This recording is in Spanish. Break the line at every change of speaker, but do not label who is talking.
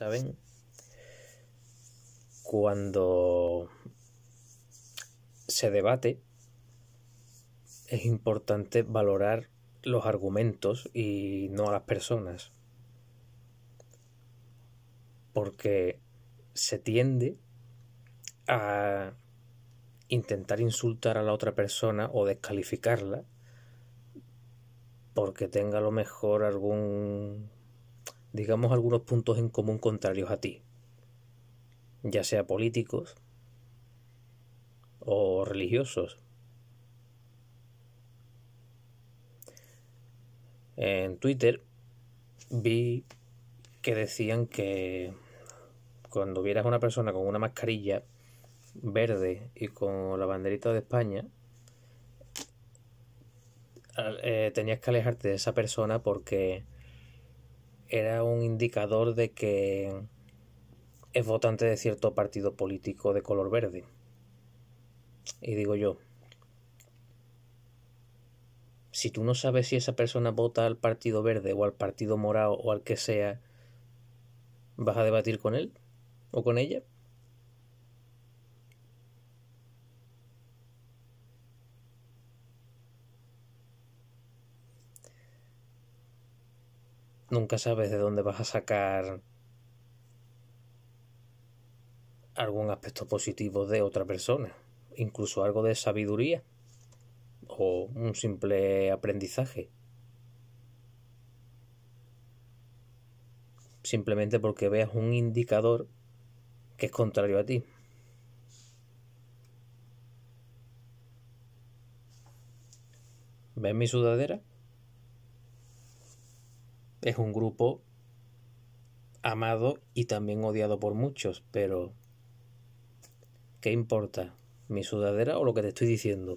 ¿saben? Cuando se debate, es importante valorar los argumentos y no a las personas. Porque se tiende a intentar insultar a la otra persona o descalificarla porque tenga a lo mejor algún digamos, algunos puntos en común contrarios a ti, ya sea políticos o religiosos. En Twitter vi que decían que cuando vieras a una persona con una mascarilla verde y con la banderita de España, eh, tenías que alejarte de esa persona porque era un indicador de que es votante de cierto partido político de color verde. Y digo yo, si tú no sabes si esa persona vota al partido verde o al partido morado o al que sea, ¿vas a debatir con él o con ella? nunca sabes de dónde vas a sacar algún aspecto positivo de otra persona, incluso algo de sabiduría o un simple aprendizaje. Simplemente porque veas un indicador que es contrario a ti. ¿Ves mi sudadera? es un grupo amado y también odiado por muchos, pero ¿qué importa? ¿Mi sudadera o lo que te estoy diciendo?